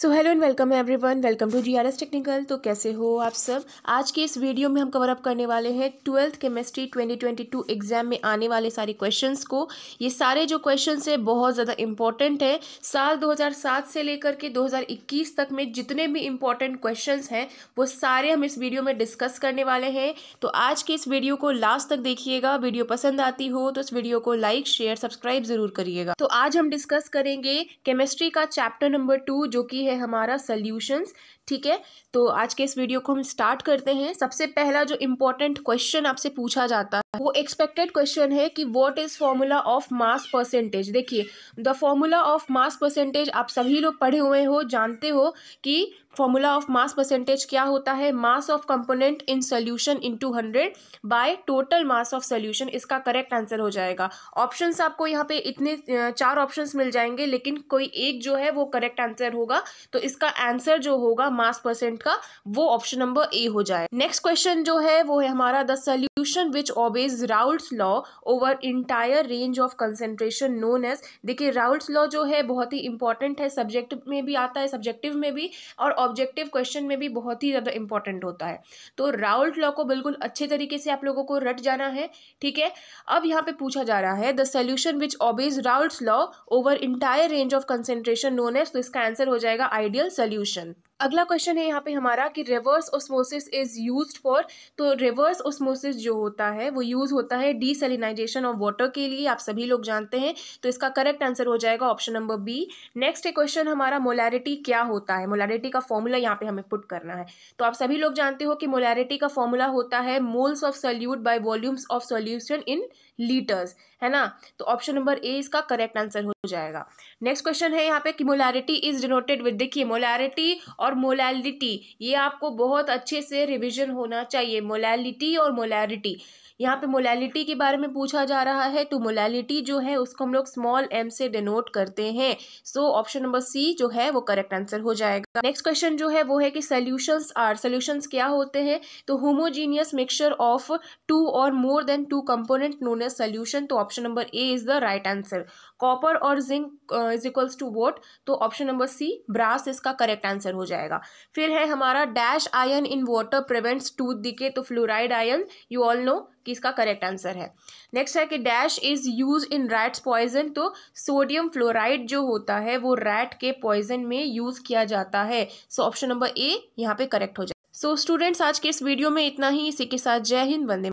so hello and welcome every everyone welcome to GRS technical तो कैसे हो आप सब आज के इस वीडियो में हम कवर अप करने वाले हैं ट्वेल्थ केमिस्ट्री 2022 एग्जाम में आने वाले सारे क्वेश्चंस को ये सारे जो क्वेश्चंस है बहुत ज़्यादा इंपॉर्टेंट है साल 2007 से लेकर के 2021 तक में जितने भी इंपॉर्टेंट क्वेश्चन हैं वो सारे हम इस वीडियो में डिस्कस करने वाले हैं तो आज के इस वीडियो को लास्ट तक देखिएगा वीडियो पसंद आती हो तो इस वीडियो को लाइक शेयर सब्सक्राइब ज़रूर करिएगा तो आज हम डिस्कस करेंगे केमिस्ट्री का चैप्टर नंबर टू जो कि है हमारा सल्यूशंस ठीक है तो आज के इस वीडियो को हम स्टार्ट करते हैं सबसे पहला जो इम्पोर्टेंट क्वेश्चन आपसे पूछा जाता है वो एक्सपेक्टेड क्वेश्चन है कि what is formula of mass percentage देखिए the formula of mass percentage आप सभी लोग पढ़े हुए हो जानते हो कि फॉर्मूला ऑफ मास परसेंटेज क्या होता है mass of component in solution to hundred by total mass of solution इसका करेक्ट आंसर हो जाएगा ऑप्शंस आपको यहाँ पे इतने चार ऑप्शंस मिल जाएंगे लेकिन कोई एक जो है वो करेक्ट आंसर होगा तो इसका आंसर जो होगा मास परसेंट का वो ऑप्शन नंबर ए हो जाए नेक्स्ट क्वेश्चन जो है वो है हमारा the solution which obeys Raoult's law over entire range of concentration known as देखिए राउल्ट लॉ जो है बहुत ही इंपॉर्टेंट है सब्जेक्ट में भी आता है सब्जेक्टिव में भी और ऑब्जेक्टिव क्वेश्चन में भी बहुत ही ज़्यादा इंपॉर्टेंट होता है तो राउल्ट लॉ को बिल्कुल अच्छे तरीके से आप लोगों को रट जाना है ठीक है अब यहाँ पे पूछा जा रहा है the solution which obeys Raoult's law over entire range of concentration known as तो इसका आंसर हो जाएगा जाएगा आइडियल सोल्यूशन अगला क्वेश्चन है यहाँ पे हमारा कि reverse osmosis is use for तो रिवर्स ओस्मोसिस जो होता है वो यूज़ होता है डीसेलिनाइजेशन ऑफ वाटर के लिए आप सभी लोग जानते हैं तो इसका करेक्ट आंसर हो जाएगा ऑप्शन नंबर बी नेक्स्ट है क्वेश्चन हमारा मोलैरिटी क्या होता है मोलैरिटी का फॉर्मूला यहाँ पे हमें पुट करना है तो आप सभी लोग जानते हो कि मोलैरिटी का फॉर्मूला होता है moles of solute by volumes of solution in litres है ना तो ऑप्शन नंबर ए इसका करेक्ट आंसर हो जाएगा नेक्स्ट क्वेश्चन है यहाँ पे कि मोलैरिटी इज डिनोटेड विद देखिए मोलैरिटी और मोलैलिटी ये आपको बहुत अच्छे से रिविजन होना चाहिए मोलैलिटी और मोलैरिटी यहाँ पे मोलैलिटी के बारे में पूछा जा रहा है तो मोलैलिटी जो है उसको हम लोग स्मॉल एम से डिनोट करते हैं सो ऑप्शन नंबर सी जो है वो करेक्ट आंसर हो जाएगा नेक्स्ट क्वेश्चन जो है वो है कि सोल्यूशंस आर सोल्यूशंस क्या होते हैं तो होमोजीनियस मिक्सचर ऑफ टू और more than two component known as solution तो option number A is the right answer copper और zinc is equals to what तो ऑप्शन नंबर सी ब्रास इसका correct answer हो जाएगा जाएगा फिर है हमारा dash ion in water prevents tooth decay तो fluoride ion you all know कि इसका करेक्ट आंसर है नेक्स्ट है कि dash is use in rats poison तो सोडियम फ्लोराइड जो होता है वो रैट के पॉइजन में यूज़ किया जाता है सो ऑप्शन नंबर ए यहाँ पे करेक्ट हो जाए सो so, स्टूडेंट्स आज के इस वीडियो में इतना ही इसी के साथ जय हिंद वंदे